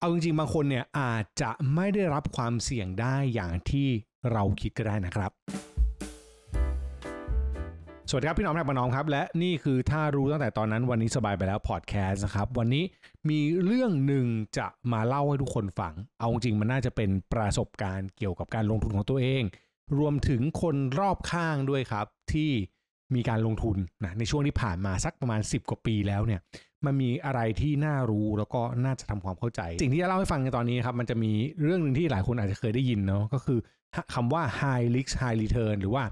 เอาจริงๆ บางคนเนี่ยอาจจะไม่ได้รับความเสี่ยงได้อย่างที่เราคิดก็ได้นะครับ สวัสดีครับพี่น้องแม่ปน้องครับ และนี่คือถ้ารู้ตั้งแต่ตอนนั้นวันนี้สบายไปแล้วพอดแคสต์นะครับ วันนี้มีเรื่องหนึ่งจะมาเล่าให้ทุกคนฟัง เอาจริงมันน่าจะเป็นประสบการณ์เกี่ยวกับการลงทุนของตัวเอง รวมถึงคนรอบข้างด้วยครับที่มีการลงทุนนะในช่วงที่ผ่านมาสักประมาณ 10 กว่าปีแล้วเนี่ยมันมีอะไรที่น่ารู้แล้วก็น่าจะทำความเข้าใจ สิ่งที่จะเล่าให้ฟังในตอนนี้ครับมันจะมีเรื่องหนึ่งที่หลายคนอาจจะเคยได้ยินเนาะก็คือคำว่า high risk high return หรือว่า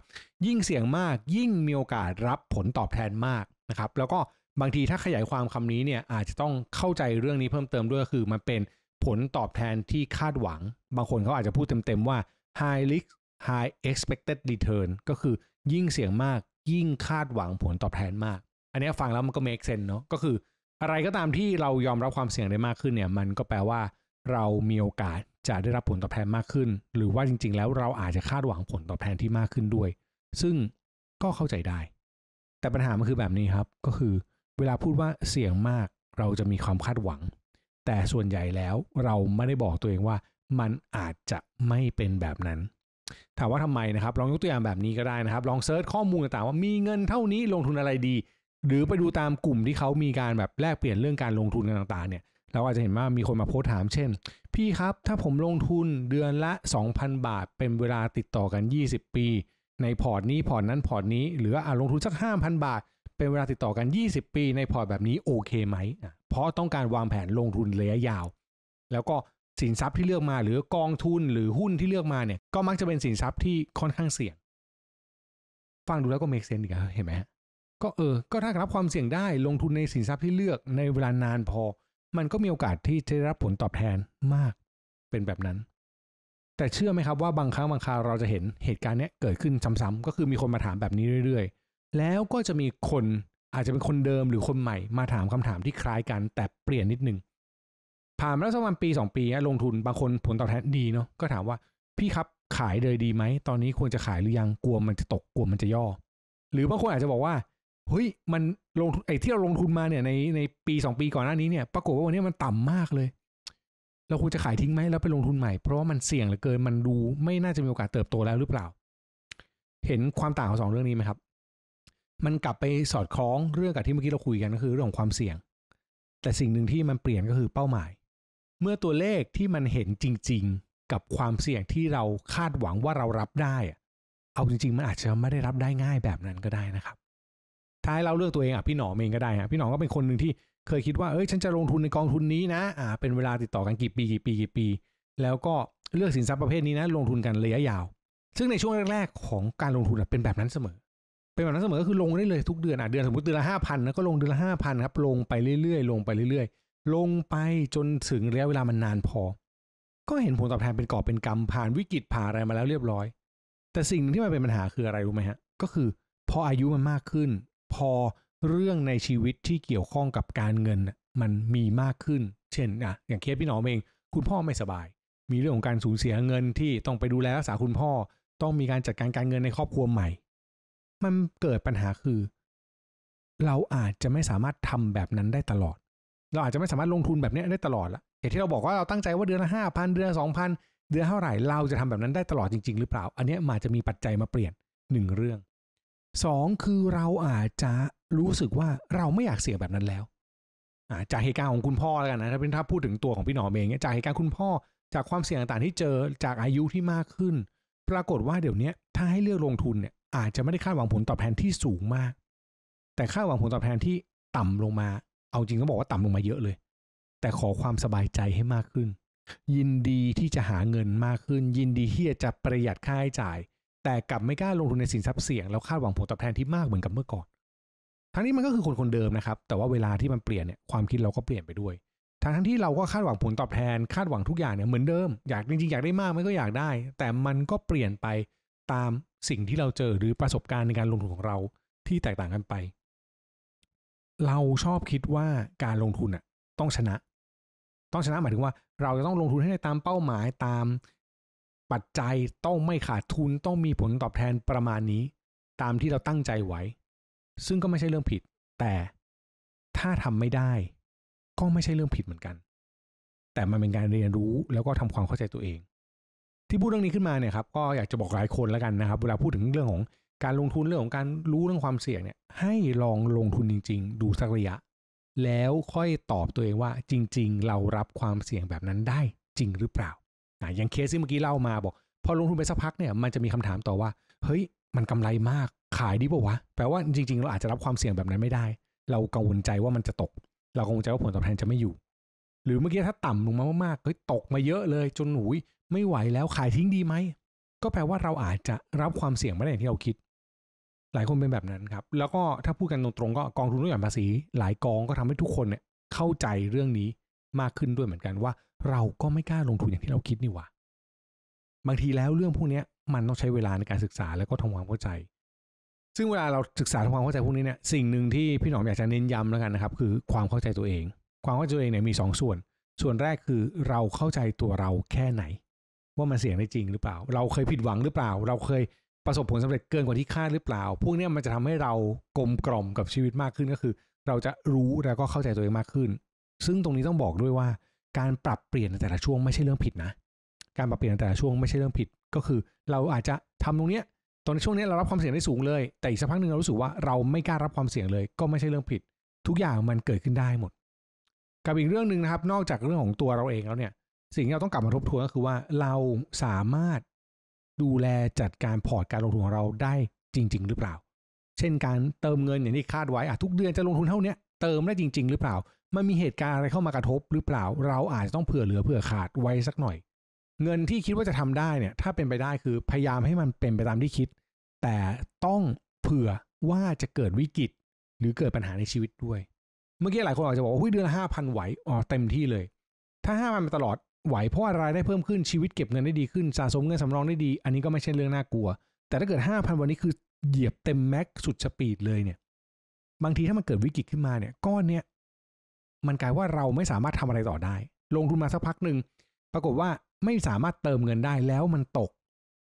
ยิ่งเสี่ยงมากยิ่งมีโอกาสรับผลตอบแทนมากนะครับ แล้วก็บางทีถ้าขยายความคำนี้เนี่ยอาจจะต้องเข้าใจเรื่องนี้เพิ่มเติมด้วยคือมันเป็นผลตอบแทนที่คาดหวัง บางคนเขาอาจจะพูดเต็มๆว่า high risk high expected return ก็คือยิ่งเสี่ยงมากยิ่งคาดหวังผลตอบแทนมาก อันนี้ฟังแล้วมันก็ make sense เนาะก็คืออะไรก็ตามที่เรายอมรับความเสี่ยงได้มากขึ้นเนี่ยมันก็แปลว่าเรามีโอกาสจะได้รับผลตอบแทนมากขึ้น หรือว่าจริง ๆ แล้วเราอาจจะคาดหวังผลตอบแทนที่มากขึ้นด้วย ซึ่งก็เข้าใจได้ แต่ปัญหามันคือแบบนี้ครับ ก็คือ เวลาพูดว่าเสี่ยงมาก เราจะมีความคาดหวัง แต่ส่วนใหญ่แล้วเราไม่ได้บอกตัวเองว่า มันอาจจะไม่เป็นแบบนั้น ถามว่าทำไมนะครับลองยกตัวอย่างแบบนี้ก็ได้นะครับ ลองเซิร์ชข้อมูลต่างๆว่ามีเงินเท่านี้ลงทุนอะไรดีหรือไปดูตามกลุ่มที่เขามีการแบบแลกเปลี่ยนเรื่องการลงทุนกันต่างๆเนี่ยเราอาจจะเห็นว่ามีคนมาโพสถามเช่นพี่ครับถ้าผมลงทุนเดือนละ2,000บาท เป็นเวลาติดต่อกัน 20 ปี ในพอร์ตนี้พอร์ตนั้นพอร์ตนี้ หรืออาลงทุนสัก5,000 บาท เป็นเวลาติดต่อกัน 20 ปี ในพอร์ตแบบนี้โอเคไหมเพราะต้องการวางแผนลงทุนระยะยาว แล้วก็สินทรัพย์ที่เลือกมา หรือกองทุนหรือหุ้นที่เลือกมาเนี่ยก็มักจะเป็นสินทรัพย์ที่ค่อนข้างเสี่ยง ฟังดูแล้วก็เมกเซนอีกเห็นไหมฮะก็เออ ก็ถ้ารับความเสี่ยงได้ลงทุนในสินทรัพย์ที่เลือกในเวลานานพอ มันก็มีโอกาสที่จะได้รับผลตอบแทนมาก เป็นแบบนั้น แต่เชื่อไหมครับว่าบางครั้งบางคราเราจะเห็นเหตุการณ์นี้เกิดขึ้นซ้ำๆก็คือมีคนมาถามแบบนี้เรื่อยๆ แล้วก็จะมีคนอาจจะเป็นคนเดิมหรือคนใหม่ มาถามคำถามที่คล้ายกันแต่เปลี่ยนนิดนึงผ่านมาแล้วสักวันปี2ปีลงทุนบางคนผลตอบแทนดีเนาะ ก็ถามว่าพี่ครับขายเลยดีไหม ตอนนี้ควรจะขายหรือยัง กลัวมันจะตก กลัวมันจะย่อ หรือบางคนอาจจะบอกว่าเฮ้ยมันลงไอ้ที่เราลงทุนมาเนี่ยในในปีสองปีก่อนหน้านี้เนี่ย ปรากฏว่าวันนี้มันต่ำมากเลยเราควรจะขายทิ้งไหมแล้วไปลงทุนใหม่ เพราะว่ามันเสี่ยงเหลือเกินมันดูไม่น่าจะมีโอกาสเติบโตแล้วหรือเปล่า เห็นความต่างของสองเรื่องนี้ไหมครับ มันกลับไปสอดคล้องเรื่องกับที่เมื่อกี้เราคุยกันก็คือเรื่องของความเสี่ยง แต่สิ่งหนึ่งที่มันเปลี่ยนก็คือเป้าหมาย เมื่อตัวเลขที่มันเห็นจริงๆกับความเสี่ยงที่เราคาดหวังว่าเรารับได้เอาจริงๆมันอาจจะไม่ได้รับได้ง่ายแบบนั้นก็ได้นะครับท้ายเราเลือกตัวเองอ่ะพี่หนอมเองก็ได้ฮะพี่หนอมก็เป็นคนหนึ่งที่เคยคิดว่า เอ้ย ฉันจะลงทุนในกองทุนนี้นะอ่าเป็นเวลาติดต่อกันกี่ปีกี่ปีกี่ปีแล้วก็เลือกสินทรัพย์ประเภทนี้นะลงทุนกันระยะยาว ซึ่งในช่วงแรกๆของการลงทุนเป็นแบบนั้นเสมอเป็นแบบนั้นเสมอก็คือลงได้เลยทุกเดือนอ่ะเดือนสมมติเดือนละห้าพันนะก็ลงเดือนละห้าพันครับ ลงไปเรื่อยๆลงไปเรื่อยๆ ลงไปจนถึงระยะเวลามันนานพอ ก็เห็นผลตอบแทนเป็นกอบเป็นกำผ่านวิกฤตผ่านอะไรมาแล้วเรียบร้อย แต่สิ่งที่มันเป็นปัญหาคืออะไรรู้ไหมฮะก็คือพออายุมันมากขึ้นพอเรื่องในชีวิตที่เกี่ยวข้องกับการเงินมันมีมากขึ้น เช่นอะอย่างเคสพี่หนอมเอง คุณพ่อไม่สบาย มีเรื่องของการสูญเสียเงินที่ต้องไปดูแลรักษาคุณพ่อ ต้องมีการจัดการการเงินในครอบครัวใหม่ มันเกิดปัญหาคือ เราอาจจะไม่สามารถทำแบบนั้นได้ตลอด เราอาจจะไม่สามารถลงทุนแบบนี้ได้ตลอดละอย่างที่เราบอกว่าเราตั้งใจว่าเดือนละห้าพันเดือนสองพันเดือนเท่าไหร่เราจะทำแบบนั้นได้ตลอดจริง ๆหรือเปล่า อันนี้มาจะมีปัจจัยมาเปลี่ยนหนึ่งเรื่องสองคือเราอาจจะรู้สึกว่าเราไม่อยากเสียแบบนั้นแล้วจากเหตุการณ์ของคุณพ่อแล้วกันนะถ้าเป็นถ้าพูดถึงตัวของพี่หนอมเองเนี่ยจากเหตุการณ์คุณพ่อจากความเสี่ยงต่างๆ ที่เจอจากอายุที่มากขึ้น ปรากฏว่าเดี๋ยวนี้ถ้าให้เลือกลงทุนเนี่ยอาจจะไม่ได้คาดหวังผลตอบแทนที่สูงมาก แต่คาดหวังผลตอบแทนที่ต่ำลงมาเอาจริงก็บอกว่าต่ำลงมาเยอะเลย แต่ขอความสบายใจให้มากขึ้น ยินดีที่จะหาเงินมากขึ้น ยินดีที่จะประหยัดค่าใช้จ่ายแต่กลับไม่กล้าลงทุนในสินทรัพย์เสี่ยงแล้วคาดหวังผลตอบแทนที่มากเหมือนกับเมื่อก่อน ทั้งนี้มันก็คือคนคนเดิมนะครับ แต่ว่าเวลาที่มันเปลี่ยนเนี่ยความคิดเราก็เปลี่ยนไปด้วย ทั้งที่เราก็คาดหวังผลตอบแทนคาดหวังทุกอย่างเนี่ยเหมือนเดิม อยากจริงๆอยากได้มากมันก็อยากได้ แต่มันก็เปลี่ยนไปตามสิ่งที่เราเจอหรือประสบการณ์ในการลงทุนของเราที่แตกต่างกันไป เราชอบคิดว่าการลงทุนอ่ะต้องชนะ ต้องชนะหมายถึงว่าเราจะต้องลงทุนให้ได้ตามเป้าหมายตามปัจจัยต้องไม่ขาดทุนต้องมีผลตอบแทนประมาณนี้ ตามที่เราตั้งใจไว้ ซึ่งก็ไม่ใช่เรื่องผิด แต่ถ้าทำไม่ได้ ก็ไม่ใช่เรื่องผิดเหมือนกัน แต่มันเป็นการเรียนรู้แล้วก็ทำความเข้าใจตัวเอง ที่พูดเรื่องนี้ขึ้นมาเนี่ยครับก็อยากจะบอกหลายคนแล้วกันนะครับเวลาพูดถึงเรื่องของการลงทุนเรื่องของการรู้เรื่องความเสี่ยงเนี่ย ให้ลองลงทุนจริง ๆ ดูสักระยะ แล้วค่อยตอบตัวเองว่า จริงๆเรารับความเสี่ยงแบบนั้นได้จริงหรือเปล่าอะอย่างเคสที่เมื่อกี้เล่ามาบอกพอลงทุนไปสักพักเนี่ยมันจะมีคำถามต่อว่า เฮ้ยมันกำไรมากขายดีป่าวะ แปลว่าจริงๆเราอาจจะรับความเสี่ยงแบบนั้นไม่ได้ เรากังวลใจว่ามันจะตก เรากังวลใจว่าผลตอบแทนจะไม่อยู่ หรือเมื่อกี้ถ้าต่ำลงมามากๆเฮ้ยตกมาเยอะเลย จนหนุยไม่ไหวแล้วขายทิ้งดีไหมก็แปลว่าเราอาจจะรับความเสี่ยงไม่ได้อย่างที่เราคิด หลายคนเป็นแบบนั้นครับ แล้วก็ถ้าพูดกันตรงๆก็กองทุนลดหย่อภาษี หลายกองก็ทำให้ทุกคนเนี่ยเข้าใจเรื่องนี้มากขึ้นด้วยเหมือนกันว่าเราก็ไม่กล้าลงทุนอย่างที่เราคิดนี่หว่าบางทีแล้วเรื่องพวกนี้มันต้องใช้เวลาในการศึกษาแล้วก็ทำความเข้าใจ ซึ่งเวลาเราศึกษาทำความเข้าใจพวกนี้เนี่ย สิ่งหนึ่งที่พี่หนอมอยากจะเน้นย้ำแล้วกันนะครับ คือความเข้าใจตัวเอง ความเข้าใจตัวเองเนี่ยมี2สส่วน ส่วนแรกคือเราเข้าใจตัวเราแค่ไหน ว่ามันเสี่ยงได้จริงหรือเปล่า เราเคยผิดหวังหรือเปล่า เราเคยประสบผลสำเร็จเกินกว่าที่คาดหรือเปล่า พวกนี้มันจะทำให้เรากลมกล่อมกับชีวิตมากขึ้นก็คือ เราจะรู้แล้วก็เข้าใจตัวเองมากขึ้น ซึ่งตรงนี้ต้องบอกด้วยว่าการปรับเปลี่ยนในแต่ละช่วงไม่ใช่เรื่องผิดนะ การปรับเปลี่ยนในแต่ละช่วงไม่ใช่เรื่องผิด ก็คือ เราอาจจะทำตรงเนี้ย ตอนในช่วงนี้เรารับความเสี่ยงได้สูงเลย แต่อีกสักพักหนึ่งเรารู้สึกว่าเราไม่กล้ารับความเสี่ยงเลย ก็ไม่ใช่เรื่องผิด ทุกอย่างมันเกิดขึ้นได้หมด กับอีกเรื่องหนึ่งนะครับ นอกจากเรื่องของตัวเราเองแล้วเนี่ย สิ่งที่เราต้องกลับมาทบทวนก็คือว่าเราสามารถดูแลจัดการพอร์ตการลงทุนของเราได้จริง ๆ หรือเปล่า เช่นการเติมเงินอย่างที่คาดไว้อะทุกเดือนจะลงทุนเท่านี้ เติมได้จริง ๆ หรือเปล่ามันมีเหตุการณ์อะไรเข้ามากระทบหรือเปล่าเราอาจจะต้องเผื่อเหลือเผื่อขาดไว้สักหน่อย เงินที่คิดว่าจะทำได้เนี่ยถ้าเป็นไปได้คือพยายามให้มันเป็นไปตามที่คิด แต่ต้องเผื่อว่าจะเกิดวิกฤตหรือเกิดปัญหาในชีวิตด้วย เมื่อกี้หลายคนอาจจะบอกว่าเดือนละห้าพันไหวอ๋อเต็มที่เลยถ้าห้าพันตลอดไหวเพราะรายได้เพิ่มขึ้นชีวิตเก็บเงินได้ดี ขึ้นสะสมเงินสำรองได้ดีอันนี้ก็ไม่ใช่เรื่องน่ากลัว แต่ถ้าเกิดห้าพันวันนี้คือเหยียบเต็มแม็กสุดสปีดเลยเนี่ยบางทีถ้ามันเกิดวิกฤตขึ้นมาเนี่ยก้อนเนี้ยมันกลายว่าเราไม่สามารถทำอะไรต่อได้ ลงทุนมาสักพักหนึ่งปรากฏว่าไม่สามารถเติมเงินได้แล้วมันตก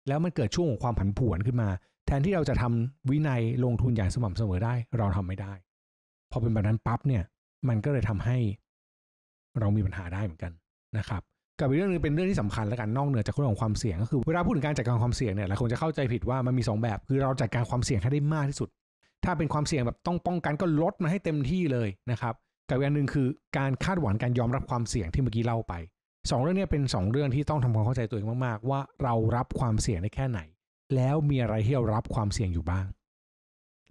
แล้วมันเกิดช่วงของความผันผวนขึ้นมา แทนที่เราจะทำวินัยลงทุนอย่างสม่ำเสมอได้ เราทำไม่ได้ พอเป็นแบบนั้นปั๊บเนี่ยมันก็เลยทำให้ เรามีปัญหาได้เหมือนกันนะครับ กับอีกเรื่องนึงเป็นเรื่องที่สำคัญและกันนอกเหนือจากเรื่องของความเสี่ยงก็คือเวลาพูดถึงการจัดการความเสี่ยงเนี่ยหลายคนจะเข้าใจผิดว่ามันมี2แบบคือเราจัดการความเสี่ยงให้ได้มากที่สุด ถ้าเป็นความเสี่ยงแบบต้องป้องกันก็ลดมาให้เต็มที่เลยนะครับกับอีกอันหนึ่งคือการคาดหวังการยอมรับความเสี่ยงที่เมื่อกี้เล่าไปสองเรื่องนี้เป็นสองเรื่องที่ต้องทำความเข้าใจตัวเองมากๆ ว่าเรารับความเสี่ยงได้แค่ไหน แล้วมีอะไรที่เรารับความเสี่ยงอยู่บ้าง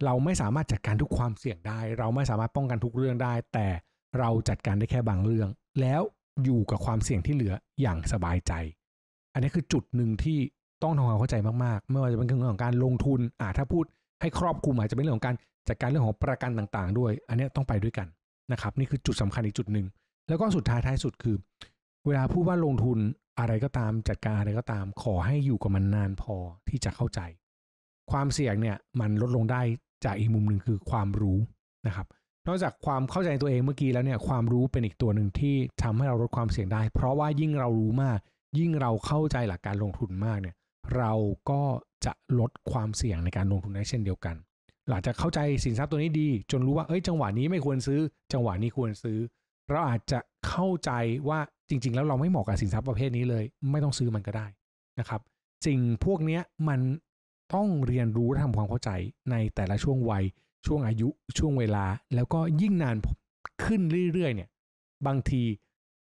เราไม่สามารถจัดการทุกความเสี่ยงได้ เราไม่สามารถป้องกันทุกเรื่องได้ แต่เราจัดการได้แค่บางเรื่อง แล้วอยู่กับความเสี่ยงที่เหลืออย่างสบายใจ อันนี้คือจุดหนึ่งที่ต้องทำความเข้าใจมากๆไม่ว่าจะเป็นเรื่องของการลงทุนอ่าถ้าพูด ให้ครอบคลุมอาจจะเป็นเรื่องของการจัดการเรื่องของประกันต่างๆ ด้วย อันนี้ต้องไปด้วยกันนะครับนี่คือจุดสำคัญอีกจุดหนึ่งแล้วก็สุดท้ายท้ายสุดคือ เวลาพูดว่าลงทุนอะไรก็ตามจัดการอะไรก็ตาม ขอให้อยู่กับมันนานพอที่จะเข้าใจ ความเสี่ยงเนี่ยมันลดลงได้จากอีกมุมหนึ่งคือความรู้นะครับนอกจากความเข้าใจตัวเองเมื่อกี้แล้วเนี่ยความรู้เป็นอีกตัวหนึ่งที่ทำให้เราลดความเสี่ยงได้ เพราะว่ายิ่งเรารู้มากยิ่งเราเข้าใจหลักการลงทุนมากเนี่ยเราก็จะลดความเสี่ยงในการลงทุนได้เช่นเดียวกันหลังจากเข้าใจสินทรัพย์ตัวนี้ดีจนรู้ว่าเอ้ยจังหวะนี้ไม่ควรซื้อ จังหวะนี้ควรซื้อ เราอาจจะเข้าใจว่าจริง ๆ แล้วเราไม่เหมาะกับสินทรัพย์ประเภทนี้เลย ไม่ต้องซื้อมันก็ได้นะครับ สิ่งพวกนี้มันต้องเรียนรู้และทำความเข้าใจในแต่ละช่วงวัย ช่วงอายุ ช่วงเวลา แล้วก็ยิ่งนานขึ้นเรื่อย ๆเนี่ยบางที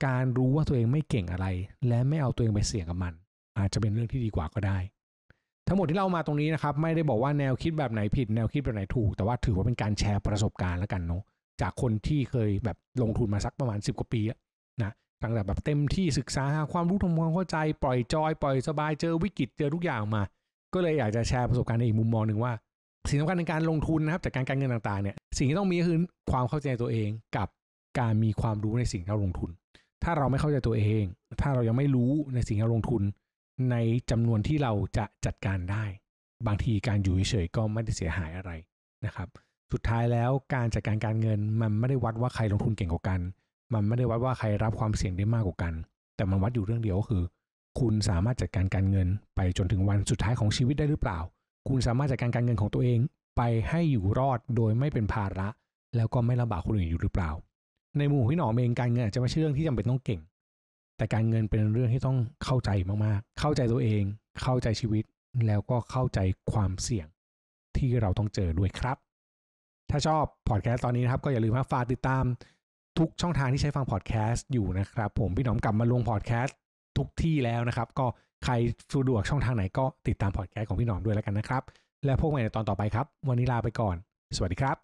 การรู้ว่าตัวเองไม่เก่งอะไร และไม่เอาตัวเองไปเสี่ยงกับมัน อาจจะเป็นเรื่องที่ดีกว่าก็ได้ทั้งหมดที่เรามาตรงนี้นะครับไม่ได้บอกว่าแนวคิดแบบไหนผิด แนวคิดแบบไหนถูกแต่ว่าถือว่าเป็นการแชร์ประสบการณ์แล้วกันเนาะจากคนที่เคยแบบลงทุนมาสักประมาณ 10 กว่าปีแล้วนะตั้งแต่แบบเต็มที่ศึกษาความรู้ทำความเข้าใจปล่อยจอยปล่อยสบายเจอวิกฤตเจอทุกอย่างมา ก็เลยอยากจะแชร์ประสบการณ์ในอีกมุมมองหนึ่งว่าสิ่งสำคัญในการลงทุนนะครับจากการการเงินต่างๆเนี่ยสิ่งที่ต้องมีคือความเข้าใจตัวเองกับการมีความรู้ในสิ่งที่เราลงทุน ถ้าเราไม่เข้าใจตัวเอง ถ้าเรายังไม่รู้ในสิ่งที่เราลงทุนในจำนวนที่เราจะจัดการได้ บางทีการอยู่เฉยๆก็ไม่ได้เสียหายอะไรนะครับ สุดท้ายแล้วการจัดการการเงินมันไม่ได้วัดว่าใครลงทุนเก่งกว่ากัน มันไม่ได้วัดว่าใครรับความเสี่ยงได้มากกว่ากัน แต่มันวัดอยู่เรื่องเดียวก็คือ คุณสามารถจัดการการเงินไปจนถึงวันสุดท้ายของชีวิตได้หรือเปล่า คุณสามารถจัดการการเงินของตัวเองไปให้อยู่รอดโดยไม่เป็นภาระ แล้วก็ไม่ลำบากคนอื่นอยู่หรือเปล่า ในมุมขอพี่หนอมเองการเงินอาจจะไม่ใช่เรื่องที่จำเป็นต้องเก่งแต่การเงินเป็นเรื่องที่ต้องเข้าใจมากๆ เข้าใจตัวเอง เข้าใจชีวิต แล้วก็เข้าใจความเสี่ยงที่เราต้องเจอด้วยครับ ถ้าชอบพอดแคสต์ตอนนี้นะครับ ก็อย่าลืมมาฝากติดตามทุกช่องทางที่ใช้ฟังพอดแคสต์อยู่นะครับ ผมพี่หนอมกลับมาลงพอดแคสต์ทุกที่แล้วนะครับ ก็ใครสะดวกช่องทางไหนก็ติดตามพอดแคสต์ของพี่หนอมด้วยแล้วกันนะครับ และพบกันในตอนต่อไปครับ วันนี้ลาไปก่อน สวัสดีครับ